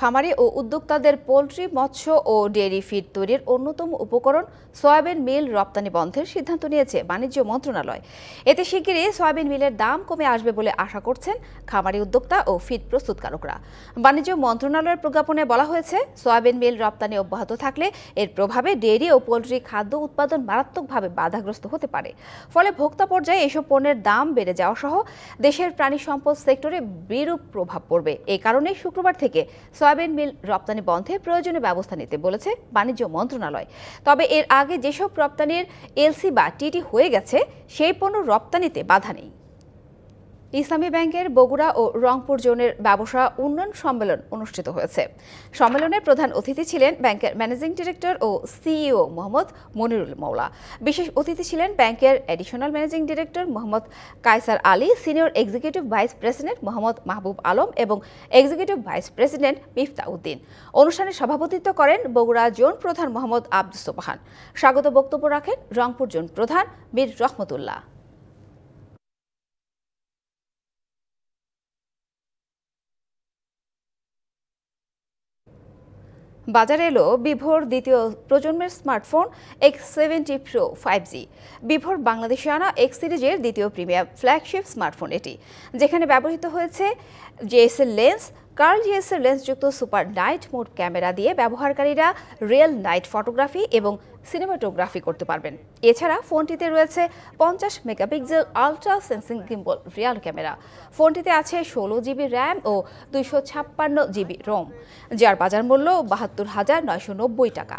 খামারি ও উদ্যোক্তাদের পোলট্রি মৎস্য ও ডেয়ারি ফিড তৈরির অন্যতম উপকরণ সয়াবিন মিল রপ্তানি বন্ধের সিদ্ধান্ত নিয়েছে বাণিজ্য মন্ত্রণালয় এতে শিগগিরই সয়াবিন মিলের দাম কমে আসবে বলে আশা করছেন খামারি উদ্যোক্তা ও ফিড প্রস্তুতকারকরা বাণিজ্য মন্ত্রণালয়ের প্রজ্ঞাপনে বলা হয়েছে সয়াবিন মিল রপ্তানি অব্যাহত থাকলে এর প্রভাবে ডেয়ারি ও পোলট্রি খাদ্য উৎপাদন মারাত্মকভাবে বাধাগ্রস্ত হতে পারে ফলে ভোক্তা পর্যায়ে এসব পণ্যের দাম বেড়ে যাওয়া সহ দেশের প্রাণী সম্পদ সেক্টরে বিরূপ প্রভাব পড়বে এ কারণে শুক্রবার থেকে সয়াবিন মিল রপ্তানি বন্ধে প্রয়োজনীয় ব্যবস্থা নিতে বলেছে বাণিজ্য মন্ত্রণালয় তবে এর আগে যেসব রপ্তানির এলসি বা টিটি হয়ে গেছে সেই পণ্য রপ্তানিতে বাধা নেই ইসলামী ব্যাংকের বগুড়া ও রংপুর জোনের ব্যবসা উন্নয়ন সম্মেলন অনুষ্ঠিত হয়েছে সম্মেলনের প্রধান অতিথি ছিলেন ব্যাংকের ম্যানেজিং ডিরেক্টর ও সিইও মোহাম্মদ মনিরুল মৌলা বিশেষ অতিথি ছিলেন ব্যাংকের additional managing director Mohammad Kaiser Ali senior executive vice president Mohammad Mahbub Alam এবং executive vice president Mifta Uddin অনুষ্ঠানে সভাপতিত্ব করেন বগুড়া জোন প্রধান মোহাম্মদ আব্দুস সোবাহান স্বাগত বক্তব্য রাখেন রংপুর জোন প্রধান মীর রহমতুল্লাহ বাজারে এলো বিভোর দ্বিতীয় প্রজন্মের smartphone X seventy pro five G বিভোর বাংলাদেশে আনা এক্স সিরিজের দ্বিতীয় প্রিমিয়াম ফ্ল্যাগশিপ স্মার্টফোন এটি যেখানে ব্যবহৃত হয়েছে জেএসএল লেন্স কার্ল জিএসের লেন্সযুক্ত সুপার নাইট মোড ক্যামেরা দিয়ে ব্যবহারকারীরা রিয়েল নাইট ফটোগ্রাফি এবং সিনেমাটোগ্রাফি করতে পারবেন এছাড়া ফোনটিতে রয়েছে পঞ্চাশ megapixel ultra sensing gimbal real camera ফোনটিতে আছে ষোলো জিবি র্যাম ও দুইশো ছাপ্পান্ন জিবি রোম যার বাজার মূল্য বাহাত্তর হাজার নয়শো নব্বই টাকা